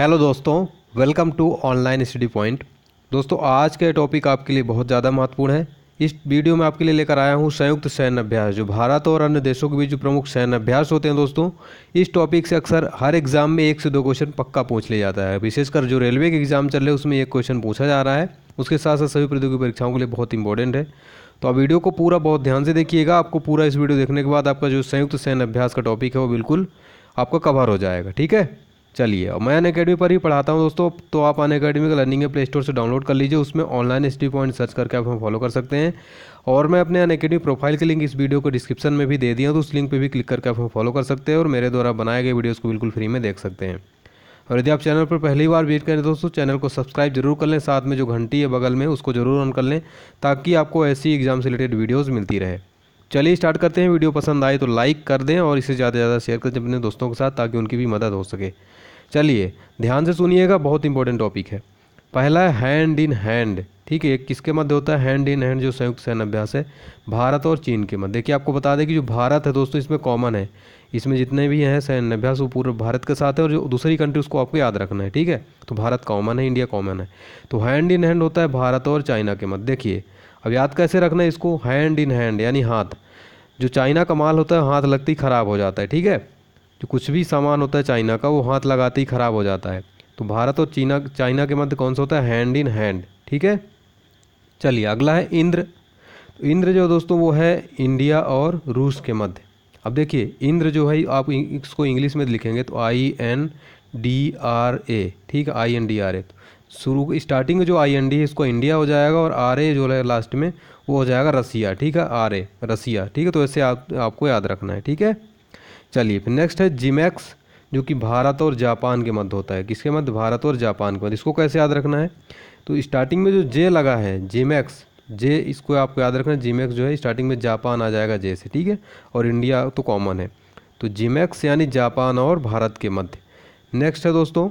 hello दोस्तों welcome to online study point दोस्तों आज का टॉपिक आपके लिए बहुत ज़्यादा महत्वपूर्ण है इस वीडियो में आपके लिए लेकर आया हूँ संयुक्त सैन्य अभ्यास जो भारत और अन्य देशों के बीच जो प्रमुख सैन्य अभ्यास होते हैं दोस्तों इस टॉपिक से अक्सर हर एग्ज़ाम में एक से दो क्वेश्चन पक्का पूछ लिया जाता है विशेषकर जो रेलवे के एग्ज़ाम चल रहे हैं उसमें एक क्वेश्चन पूछा जा रहा है उसके साथ साथ सभी प्रतियोगी परीक्षाओं के लिए बहुत इंपॉर्टेंट है तो आप वीडियो को पूरा बहुत ध्यान से देखिएगा आपको पूरा इस वीडियो देखने के बाद आपका जो संयुक्त सैन्य अभ्यास का टॉपिक है वो बिल्कुल आपका कवर हो जाएगा ठीक है चलिए और मैं अन अकेडमी पर ही पढ़ाता हूँ दोस्तों तो आप अन अकेडमी का लर्निंग प्ले स्टोर से डाउनलोड कर लीजिए उसमें ऑनलाइन हिस्ट्री पॉइंट सर्च करके आप हम फॉलो कर सकते हैं और मैं अपने अन अकेडमी प्रोफाइल के लिंक इस वीडियो को डिस्क्रिप्शन में भी दे दिया तो उस लिंक पर भी क्लिक करके आप फॉलो कर सकते हैं और मेरे द्वारा बनाए गए वीडियोज़ को बिल्कुल फ्री में देख सकते हैं और यदि आप चैनल पर पहली बार विजिट करें दोस्तों चैनल को सब्सक्राइब जरूर कर लें साथ में जो घंटी है बगल में उसको जरूर ऑन कर लें ताकि आपको ऐसी एग्जाम से रिलेटेड वीडियोज़ मिलती रहे चलिए स्टार्ट करते हैं वीडियो पसंद आए तो लाइक कर दें और इसे ज़्यादा से ज़्यादा शेयर कर दें अपने दोस्तों के साथ ताकि उनकी भी मदद हो सके चलिए ध्यान से सुनिएगा बहुत इंपॉर्टेंट टॉपिक है पहला है हैंड इन हैंड ठीक है किसके मध्य होता है हैंड इन हैंड जो संयुक्त सैन्य अभ्यास है भारत और चीन के मध्य देखिए आपको बता दें कि जो भारत है दोस्तों इसमें कॉमन है इसमें जितने भी हैं सैन्य अभ्यास वो पूरे भारत के साथ है और जो दूसरी कंट्री उसको आपको याद रखना है ठीक है तो भारत कॉमन है इंडिया कॉमन है तो हैंड इन हैंड होता है भारत और चाइना के मध्य देखिए अब याद कैसे रखना है इसको हैंड इन हैंड यानी हाथ जो चाइना का माल होता है हाथ लगती ख़राब हो जाता है ठीक है जो कुछ भी सामान होता है चाइना का वो हाथ लगाते ही ख़राब हो जाता है तो भारत और चीना चाइना के मध्य कौन सा होता है हैंड इन हैंड ठीक है चलिए अगला है इंद्र तो इंद्र जो दोस्तों वो है इंडिया और रूस के मध्य अब देखिए इंद्र जो है आप इसको इंग्लिश में लिखेंगे तो I N D R A ठीक है I N D R A शुरू स्टार्टिंग जो आई एन डी है इसको इंडिया हो जाएगा और आर ए जो है लास्ट में वो हो जाएगा रसिया ठीक है आर ए रसिया ठीक है तो ऐसे आप, आपको याद रखना है ठीक है चलिए फिर नेक्स्ट है जीमैक्स जो कि भारत और जापान के मध्य होता है किसके मध्य भारत और जापान के मध्य इसको कैसे याद रखना है तो स्टार्टिंग में जो जे लगा है जीमैक्स जे इसको आपको याद रखना है जीमैक्स जो है स्टार्टिंग में जापान आ जाएगा जे से ठीक है और इंडिया तो कॉमन है तो जीमैक्स यानी जापान और भारत के मध्य नेक्स्ट है दोस्तों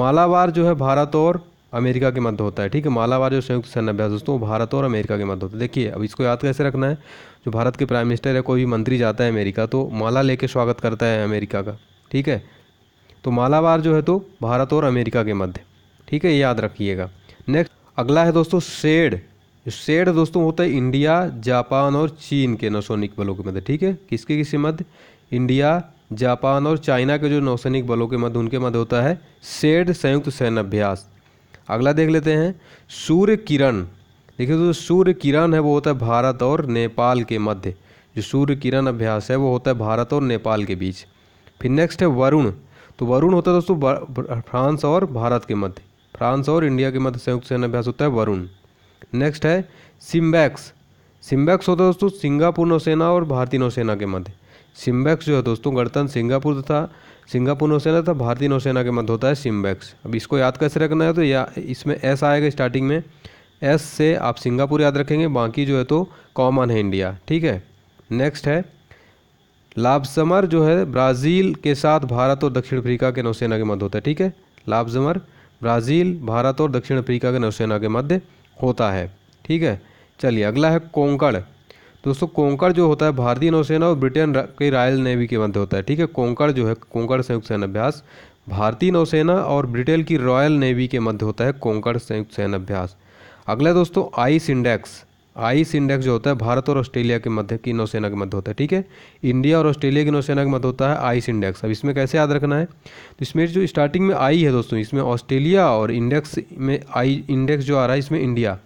मालाबार जो है भारत और अमेरिका के मध्य होता है ठीक है मालाबार जो संयुक्त सैन्य अभ्यास दोस्तों वो भारत और अमेरिका के मध्य होता है देखिए अब इसको याद कैसे रखना है जो भारत के प्राइम मिनिस्टर या कोई भी मंत्री जाता है अमेरिका तो माला लेके स्वागत करता है अमेरिका का ठीक है तो मालाबार जो है तो भारत और अमेरिका के मध्य ठीक है ये याद रखिएगा नेक्स्ट अगला है दोस्तों सेड सेड दोस्तों होता है इंडिया जापान और चीन के नौसैनिक बलों के मध्य ठीक है किसके किसके मध्य इंडिया जापान और चाइना के जो नौसैनिक बलों के मध्य उनके मध्य होता है सेड संयुक्त सैन्य अभ्यास अगला देख लेते हैं सूर्य किरण देखिए तो सूर्य किरण है वो होता है भारत और नेपाल के मध्य जो सूर्य किरण अभ्यास है वो होता है भारत और नेपाल के बीच फिर नेक्स्ट है वरुण तो वरुण होता है दोस्तों फ्रांस और भारत के मध्य फ्रांस और इंडिया के मध्य संयुक्त सेना अभ्यास होता है वरुण नेक्स्ट है सिम्बैक्स सिम्बैक्स होता है दोस्तों सिंगापुर नौसेना और भारतीय नौसेना के मध्य सिम्बैक्स जो है दोस्तों गणतंत्र सिंगापुर तथा तो सिंगापुर नौसेना तथा भारतीय नौसेना के मध्य होता है सिम्बैक्स अब इसको याद कैसे रखना है तो या इसमें एस आएगा स्टार्टिंग में एस से आप सिंगापुर याद रखेंगे बाकी जो है तो कॉमन है इंडिया ठीक है नेक्स्ट है लाभसमर जो है ब्राज़ील के साथ भारत और दक्षिण अफ्रीका के नौसेना के मध्य होता है ठीक है लाभसमर ब्राज़ील भारत और दक्षिण अफ्रीका के नौसेना के मध्य होता है ठीक है चलिए अगला है कोंकड़ दोस्तों कोंकर जो होता है भारतीय नौसेना और ब्रिटेन के रॉयल नेवी के मध्य होता है ठीक है कोंकर जो है कोंकर संयुक्त सैन्य अभ्यास भारतीय नौसेना और ब्रिटेन की रॉयल नेवी के मध्य होता है कोंकर संयुक्त सैन्य अभ्यास अगला दोस्तों आइस इंडेक्स आइस इंडेक्स जो होता है भारत और ऑस्ट्रेलिया के मध्य की नौसेना के मध्य होता है ठीक है इंडिया और ऑस्ट्रेलिया की नौसेना के मध्य होता है आइस इंडेक्स अब इसमें कैसे याद रखना है तो इसमें जो स्टार्टिंग में आई है दोस्तों इसमें ऑस्ट्रेलिया और इंडेक्स में आई इंडेक्स जो आ रहा है इसमें इंडिया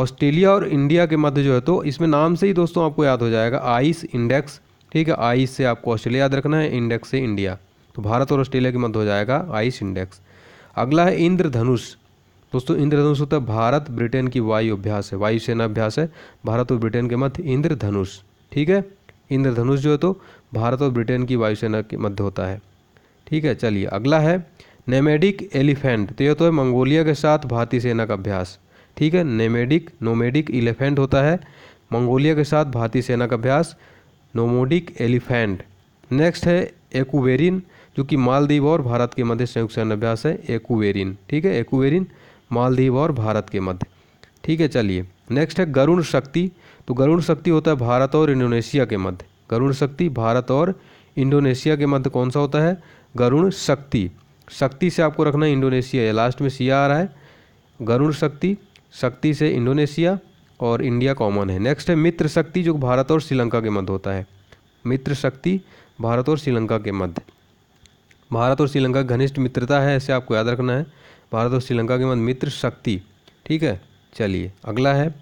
ऑस्ट्रेलिया और इंडिया के मध्य जो है तो इसमें नाम से ही दोस्तों आपको याद हो जाएगा आइस इंडेक्स ठीक है आइस से आपको ऑस्ट्रेलिया याद रखना है इंडेक्स से इंडिया तो भारत और ऑस्ट्रेलिया के मध्य हो जाएगा आइस इंडेक्स अगला है इंद्रधनुष दोस्तों इंद्रधनुष होता है भारत ब्रिटेन की वायु अभ्यास है वायुसेना अभ्यास है भारत और ब्रिटेन के मध्य इंद्रधनुष ठीक है इंद्रधनुष जो है तो भारत और ब्रिटेन की वायुसेना के मध्य होता है ठीक है चलिए अगला है नेमेडिक एलिफेंट तो यह तो है मंगोलिया के साथ भारतीय सेना का अभ्यास ठीक है नेमेडिक नोमेडिक एलिफेंट होता है मंगोलिया के साथ भारतीय सेना का अभ्यास नोमोडिक एलिफेंट नेक्स्ट है एकुवेरिन जो कि मालदीव और भारत के मध्य संयुक्त सैन्य अभ्यास है एकुवेरिन ठीक है एकुवेरिन मालदीव और भारत के मध्य ठीक है चलिए नेक्स्ट है गरुण शक्ति तो गरुण शक्ति होता है भारत और इंडोनेशिया के मध्य गरुण शक्ति भारत और इंडोनेशिया के मध्य कौन सा होता है गरुण शक्ति शक्ति से आपको रखना है इंडोनेशिया लास्ट में सिया आ रहा है गरुण शक्ति शक्ति से इंडोनेशिया और इंडिया कॉमन है नेक्स्ट है मित्र शक्ति जो भारत और श्रीलंका के मध्य होता है मित्र शक्ति भारत और श्रीलंका के मध्य भारत और श्रीलंका घनिष्ठ मित्रता है ऐसे आपको याद रखना है भारत और श्रीलंका के मध्य मित्र शक्ति ठीक है चलिए अगला है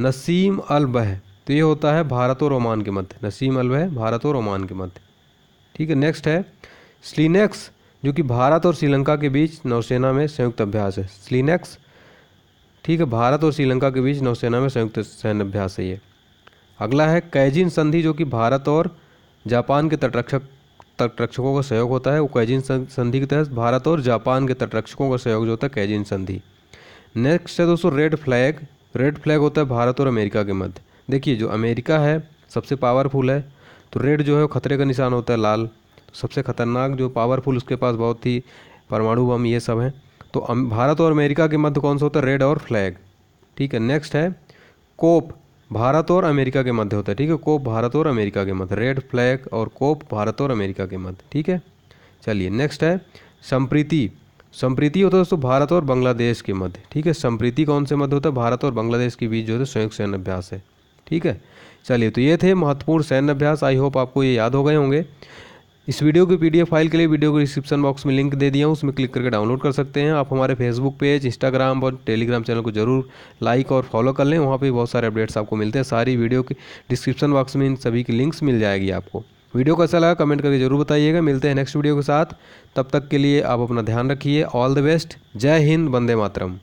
नसीम अलबह तो ये होता है भारत और ओमान के मध्य नसीम अलबह भारत और ओमान के मध्य ठीक है नेक्स्ट है स्लीनेक्स जो कि भारत और श्रीलंका के बीच नौसेना में संयुक्त अभ्यास है स्लीनेक्स ठीक है भारत और श्रीलंका के बीच नौसेना में संयुक्त सैन्य अभ्यास है ये अगला है कैजिन संधि जो कि भारत और जापान के तटरक्षक तटरक्षकों का सहयोग होता है वो कैजिन संधि के तहत भारत और जापान के तटरक्षकों का सहयोग जो होता है कैजिन संधि नेक्स्ट है दोस्तों रेड फ्लैग रेड फ्लैग होता है भारत और अमेरिका के मध्य देखिए जो अमेरिका है सबसे पावरफुल है तो रेड जो है वो खतरे का निशान होता है लाल तो सबसे खतरनाक जो पावरफुल उसके पास बहुत ही परमाणु बम ये सब हैं तो भारत और अमेरिका के मध्य कौन सा होता है रेड और फ्लैग ठीक है नेक्स्ट है कोप भारत और अमेरिका के मध्य होता है ठीक है कोप भारत और अमेरिका के मध्य रेड फ्लैग और कोप भारत और अमेरिका के मध्य ठीक है चलिए नेक्स्ट है संप्रीति संप्रीति होता है दोस्तों भारत और बांग्लादेश के मध्य ठीक है संप्रीति कौन से मध्य होता है भारत और बांग्लादेश के बीच जो है संयुक्त सैन्य अभ्यास है ठीक है चलिए तो ये थे महत्वपूर्ण सैन्य अभ्यास आई होप आपको ये याद हो गए होंगे इस वीडियो की पीडीएफ फाइल के लिए वीडियो को डिस्क्रिप्शन बॉक्स में लिंक दे दिया हूँ उसमें क्लिक करके डाउनलोड कर सकते हैं आप हमारे फेसबुक पेज इंस्टाग्राम और टेलीग्राम चैनल को जरूर लाइक और फॉलो कर लें वहाँ पर बहुत सारे अपडेट्स आपको मिलते हैं सारी वीडियो की डिस्क्रिप्शन बॉक्स में इन सभी की लिंक्स मिल जाएगी आपको वीडियो कैसा अच्छा लगा कमेंट करके जरूर बताइएगा मिलते हैं नेक्स्ट वीडियो के साथ तब तक के लिए आप अपना ध्यान रखिए ऑल द बेस्ट जय हिंद वंदे मातरम